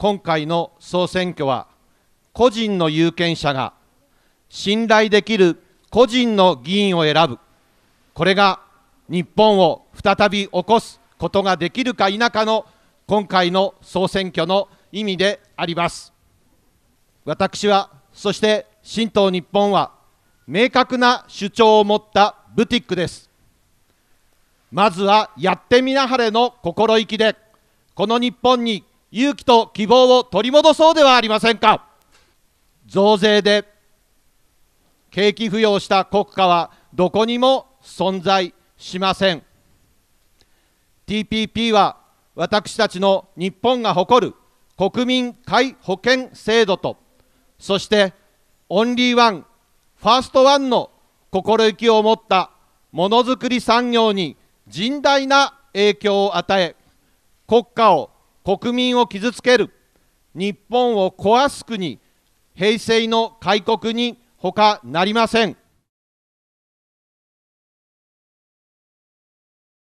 今回の総選挙は、個人の有権者が信頼できる個人の議員を選ぶ、これが日本を再び起こすことができるか否かの今回の総選挙の意味であります。私は、そして新党日本は、明確な主張を持ったブティックです。まずはやってみなはれの心意気で、この日本に勇気と希望を取り戻そうではありませんか増税で景気浮揚した国家はどこにも存在しません TPP は私たちの日本が誇る国民皆保険制度とそしてオンリーワンファーストワンの心意気を持ったものづくり産業に甚大な影響を与え国家を国民を傷つける日本を壊す国平成の開国にほかなりません。